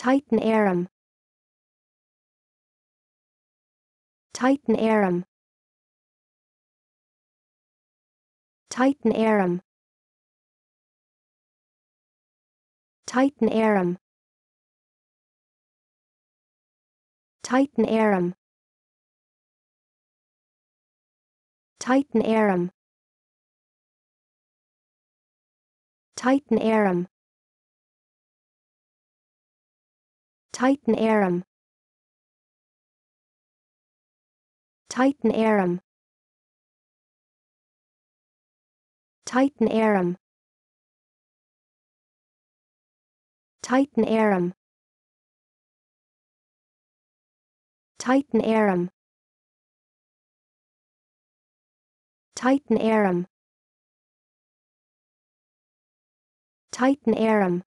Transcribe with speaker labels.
Speaker 1: Titan Aram Titan Aram Titan Aram Titan Aram Titan Aram Titan Aram Titan Aram Titan Aram Titan Aram Titan Aram Titan Aram Titan Aram Titan Aram Titan Aram